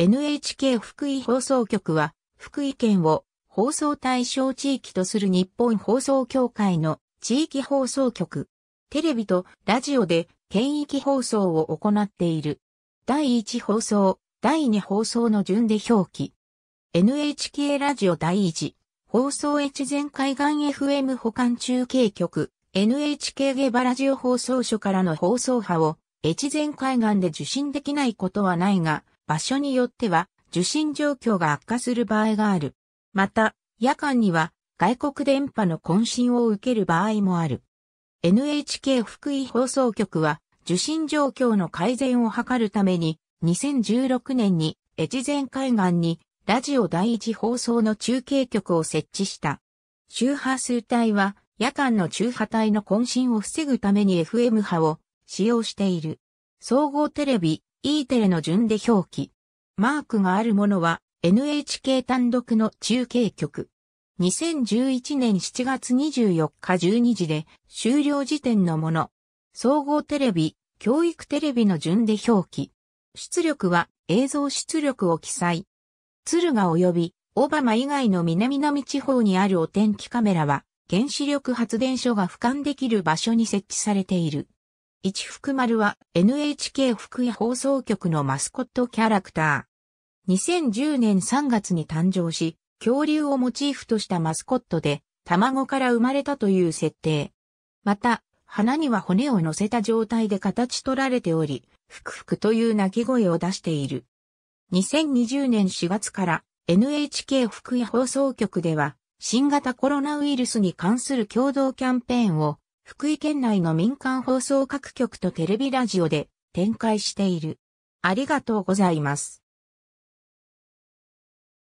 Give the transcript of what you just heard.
NHK 福井放送局は、福井県を放送対象地域とする日本放送協会の地域放送局。テレビとラジオで県域放送を行っている。第1放送、第2放送の順で表記。NHK ラジオ第1放送越前海岸 FM 保管中継局 NHK ゲバラジオ放送所からの放送波を越前海岸で受信できないことはないが、場所によっては受信状況が悪化する場合がある。また、夜間には外国電波の渾身を受ける場合もある。NHK 福井放送局は受信状況の改善を図るために2016年に越前海岸にラジオ第一放送の中継局を設置した。周波数帯は夜間の中波帯の渾身を防ぐために FM 波を使用している。総合テレビ、E テレの順で表記。マークがあるものは NHK 単独の中継局。2011年7月24日12時で終了時点のもの。総合テレビ、教育テレビの順で表記。出力は映像出力を記載。鶴が及び、オバマ以外の南南地方にあるお天気カメラは、原子力発電所が俯瞰できる場所に設置されている。一福丸は NHK 福屋放送局のマスコットキャラクター。2010年3月に誕生し、恐竜をモチーフとしたマスコットで、卵から生まれたという設定。また、花には骨を乗せた状態で形取られており、ふくふくという鳴き声を出している。2020年4月から NHK 福屋放送局では、新型コロナウイルスに関する共同キャンペーンを福井県内の民間放送各局とテレビラジオで展開している。ありがとうございます。